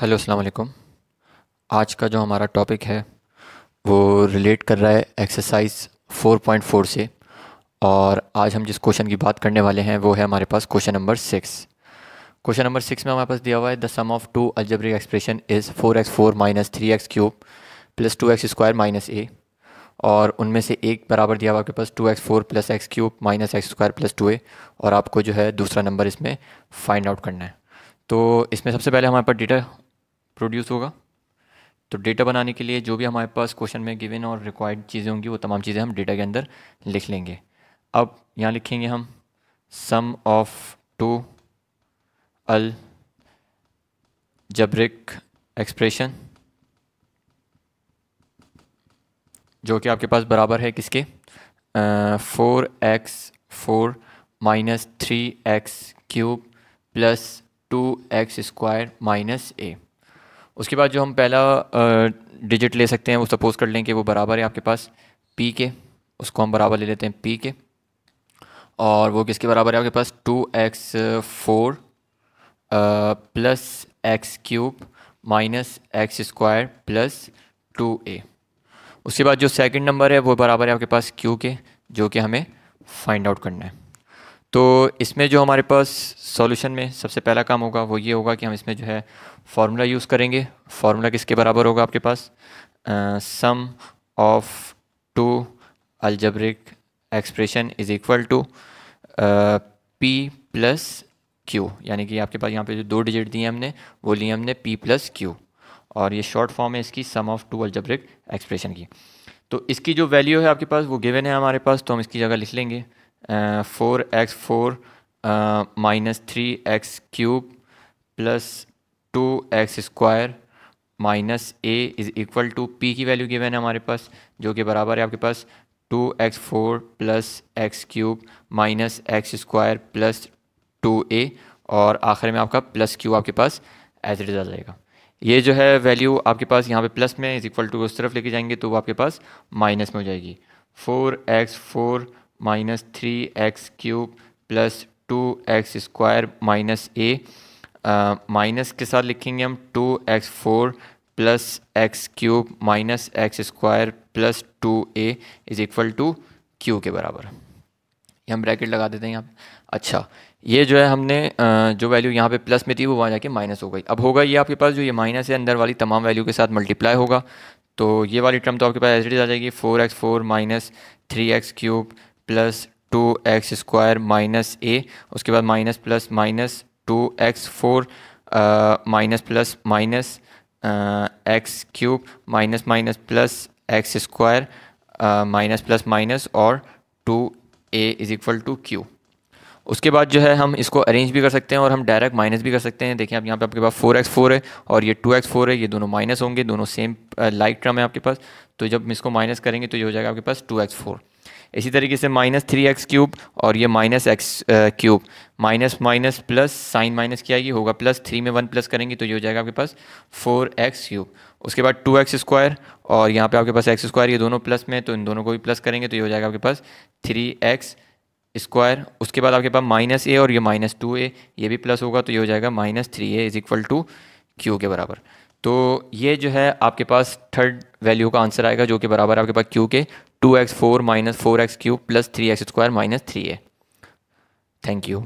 hello अस्सलाम वालेकुम आज का जो हमारा टॉपिक है वो रिलेट कर रहा है एक्सरसाइज 4.4 से और आज हम जिस क्वेश्चन की बात करने वाले हैं वो है हमारे पास question number six question number six में हमारे पास दिया हुआ है the sum of two algebraic expression is four x four minus three x cube plus two x square minus a और उनमें से एक बराबर दिया हुआ आपके पास two x four plus x cube minus x square plus two a और आपको जो है दूसरा नंबर इसमें फाइंड आउट करना है तो इसमें सबसे पहले हमारे पास डेटा प्रोड्यूस होगा तो डेटा बनाने के लिए जो भी हमारे पास क्वेश्चन में गिवन और रिक्वायर्ड चीज़ें होंगी वो तमाम चीज़ें हम डेटा के अंदर लिख लेंगे अब यहाँ लिखेंगे हम sum of two algebraic expression जो कि आपके पास बराबर है किसके four x four minus three x cube plus two x square minus a उसके बाद जो हम पहला डिजिट ले सकते हैं वो सपोज़ कर लें कि वो बराबर है आपके पास पी के उसको हम बराबर ले लेते हैं पी के और वो किसके बराबर है आपके पास two x four plus x cube minus x square plus two a उसके बाद जो सेकंड नंबर है वो बराबर है आपके पास क्यू के जो कि हमें फाइंड आउट करना है तो इसमें जो हमारे पास सॉल्यूशन में सबसे पहला काम होगा वो ये होगा कि हम इसमें जो है फार्मूला यूज़ करेंगे फार्मूला किसके बराबर होगा आपके पास sum of two algebraic expression is equal to P plus Q यानी कि आपके पास यहाँ पे जो दो डिजिट दिए हमने वो लिए हमने पी प्लस क्यू और ये शॉर्ट फॉर्म है इसकी sum of two algebraic expression की तो इसकी जो वैल्यू है आपके पास वो गिवन है हमारे पास तो हम इसकी जगह लिख लेंगे four x four minus three x cube plus two x square minus a is equal to P की वैल्यू गिवन है हमारे पास जो कि बराबर है आपके पास two x four plus x cube minus x square plus two a और आखिर में आपका प्लस क्यू आपके पास एज रिजल्ट आएगा ये जो है वैल्यू आपके पास यहाँ पे प्लस में इज इक्वल टू उस तरफ लेके जाएंगे तो वो आपके पास माइनस में हो जाएगी four x four minus three x cube plus two x square minus a minus के साथ लिखेंगे हम two x four plus x cube minus x square plus two a is equal to Q के बराबर ये हम ब्रैकेट लगा देते हैं यहाँ अच्छा ये जो है हमने जो वैल्यू यहाँ पे प्लस में थी वो वहाँ जाके माइनस हो गई अब होगा ये आपके पास जो ये माइनस है अंदर वाली तमाम वैल्यू के साथ मल्टीप्लाई होगा तो ये वाली टर्म तो आपके पास एज इट इज़ आ जाएगी four x four minus three x cube plus two x square minus a उसके बाद minus plus minus two x four minus plus minus x cube minus minus plus x square minus plus minus और two a is equal to Q उसके बाद जो है हम इसको arrange भी कर सकते हैं और हम डायरेक्ट माइनस भी कर सकते हैं देखिए आप यहाँ पे आपके पास फोर एक्स फोर है और ये टू एक्स फोर है ये दोनों माइनस होंगे दोनों सेम लाइक ट्रम है आपके पास तो जब हम इसको माइनस करेंगे तो ये हो जाएगा आपके पास टू एक्स फोर इसी तरीके से माइनस थ्री एक्स क्यूब और ये minus x cube minus minus plus sign minus क्या ये होगा प्लस थ्री में वन प्लस करेंगे तो ये हो जाएगा आपके पास फोर एक्स क्यूब उसके बाद टू एक्स स्क्वायर और यहाँ पे आपके पास एक्स स्क्वायर ये दोनों प्लस में तो इन दोनों को भी प्लस करेंगे तो ये हो जाएगा आपके पास थ्री एक्स स्क्वायर उसके बाद आपके पास माइनस ए और ये माइनस टू ए ये भी प्लस होगा तो ये हो जाएगा minus three a is equal to Q के बराबर तो ये जो है आपके पास थर्ड वैल्यू का आंसर आएगा जो कि बराबर आपके पास क्यू के two x four minus four x Q plus three x square minus three है थैंक यू